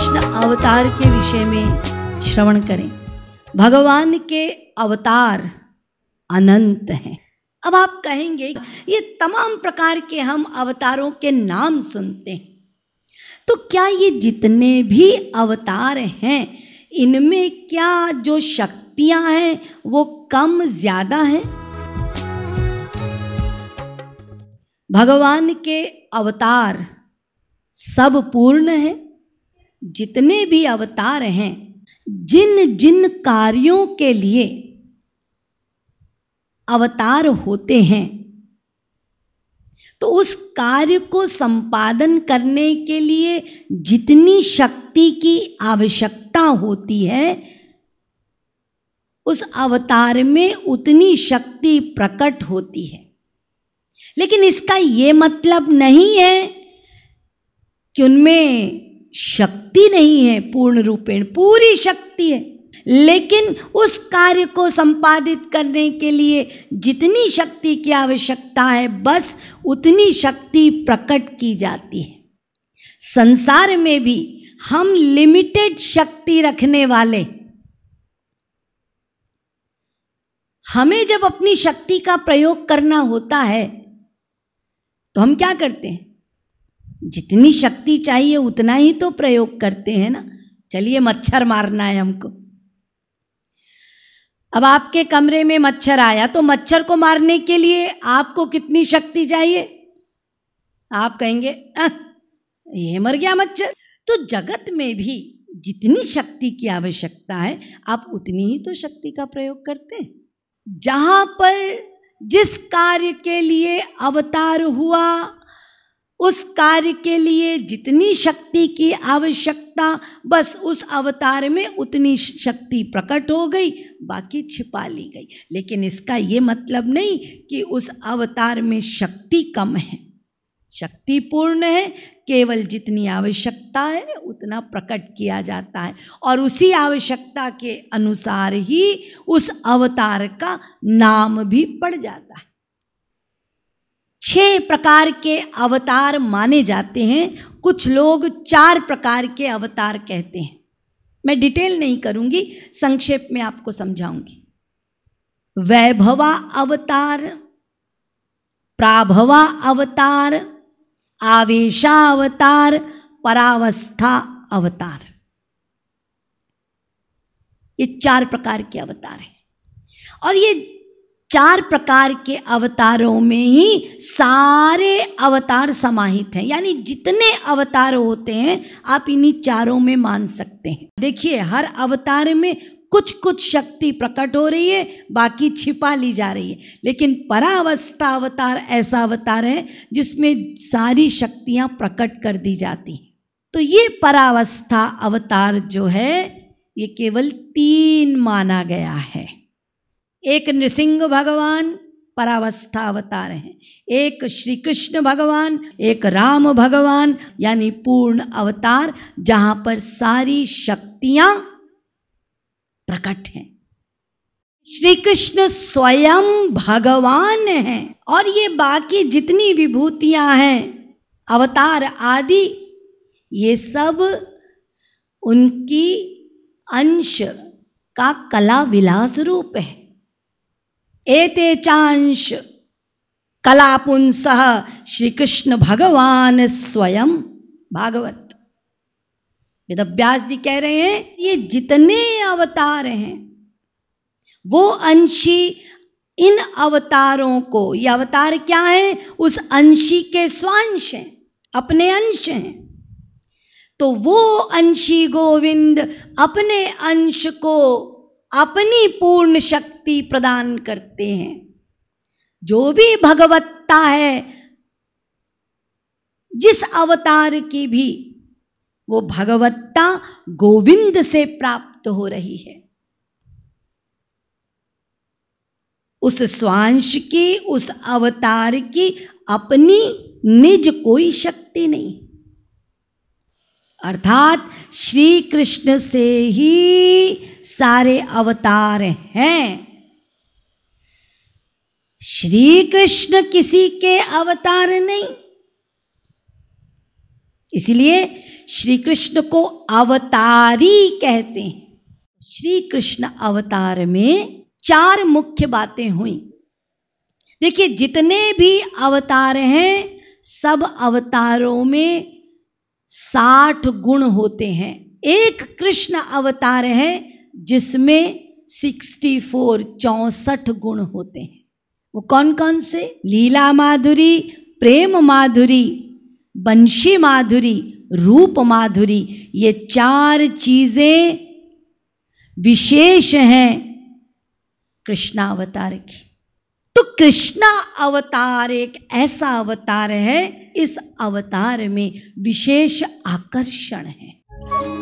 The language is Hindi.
कृष्ण अवतार के विषय में श्रवण करें भगवान के अवतार अनंत हैं अब आप कहेंगे ये तमाम प्रकार के हम अवतारों के नाम सुनते हैं तो क्या ये जितने भी अवतार हैं इनमें क्या जो शक्तियां हैं वो कम ज्यादा हैं भगवान के अवतार सब पूर्ण हैं जितने भी अवतार हैं जिन जिन कार्यों के लिए अवतार होते हैं तो उस कार्य को संपादन करने के लिए जितनी शक्ति की आवश्यकता होती है उस अवतार में उतनी शक्ति प्रकट होती है लेकिन इसका ये मतलब नहीं है कि उनमें शक्ति नहीं है पूर्ण रूपेण पूरी शक्ति है लेकिन उस कार्य को संपादित करने के लिए जितनी शक्ति की आवश्यकता है बस उतनी शक्ति प्रकट की जाती है संसार में भी हम लिमिटेड शक्ति रखने वाले हमें जब अपनी शक्ति का प्रयोग करना होता है तो हम क्या करते हैं जितनी शक्ति चाहिए उतना ही तो प्रयोग करते हैं ना चलिए मच्छर मारना है हमको अब आपके कमरे में मच्छर आया तो मच्छर को मारने के लिए आपको कितनी शक्ति चाहिए आप कहेंगे आ, ये मर गया मच्छर तो जगत में भी जितनी शक्ति की आवश्यकता है आप उतनी ही तो शक्ति का प्रयोग करते हैं जहाँ पर जिस कार्य के लिए अवतार हुआ उस कार्य के लिए जितनी शक्ति की आवश्यकता बस उस अवतार में उतनी शक्ति प्रकट हो गई बाकी छिपा ली गई लेकिन इसका ये मतलब नहीं कि उस अवतार में शक्ति कम है शक्ति पूर्ण है केवल जितनी आवश्यकता है उतना प्रकट किया जाता है और उसी आवश्यकता के अनुसार ही उस अवतार का नाम भी पड़ जाता है छह प्रकार के अवतार माने जाते हैं कुछ लोग चार प्रकार के अवतार कहते हैं मैं डिटेल नहीं करूंगी संक्षेप में आपको समझाऊंगी वैभवा अवतार प्राभवा अवतार आवेशा अवतार परावस्था अवतार ये चार प्रकार के अवतार हैं और ये चार प्रकार के अवतारों में ही सारे अवतार समाहित हैं यानी जितने अवतार होते हैं आप इन्हीं चारों में मान सकते हैं देखिए हर अवतार में कुछ कुछ शक्ति प्रकट हो रही है बाकी छिपा ली जा रही है लेकिन परावस्था अवतार ऐसा अवतार है जिसमें सारी शक्तियाँ प्रकट कर दी जाती हैं तो ये परावस्था अवतार जो है ये केवल तीन माना गया है एक नृसिंह भगवान परावस्था अवतार हैं एक श्री कृष्ण भगवान एक राम भगवान यानी पूर्ण अवतार जहां पर सारी शक्तियां प्रकट हैं श्री कृष्ण स्वयं भगवान हैं और ये बाकी जितनी विभूतियां हैं अवतार आदि ये सब उनकी अंश का कला विलास रूप है एते चांश कलापुंस श्री कृष्ण भगवान स्वयं भागवत वेद व्यास जी कह रहे हैं ये जितने अवतार हैं वो अंशी इन अवतारों को ये अवतार क्या है उस अंशी के स्वांश हैं अपने अंश हैं तो वो अंशी गोविंद अपने अंश को अपनी पूर्ण शक्ति प्रदान करते हैं जो भी भगवत्ता है जिस अवतार की भी वो भगवत्ता गोविंद से प्राप्त हो रही है उस स्वांश की उस अवतार की अपनी निज कोई शक्ति नहीं अर्थात श्री कृष्ण से ही सारे अवतार हैं श्री कृष्ण किसी के अवतार नहीं इसलिए श्री कृष्ण को अवतारी कहते हैं श्री कृष्ण अवतार में चार मुख्य बातें हुई देखिए जितने भी अवतार हैं सब अवतारों में साठ गुण होते हैं एक कृष्ण अवतार है जिसमें सिक्सटी फोर चौसठ गुण होते हैं वो कौन कौन से लीला माधुरी प्रेम माधुरी बंशी माधुरी रूप माधुरी ये चार चीज़ें विशेष हैं कृष्णावतार की तो कृष्णा अवतार एक ऐसा अवतार है इस अवतार में विशेष आकर्षण है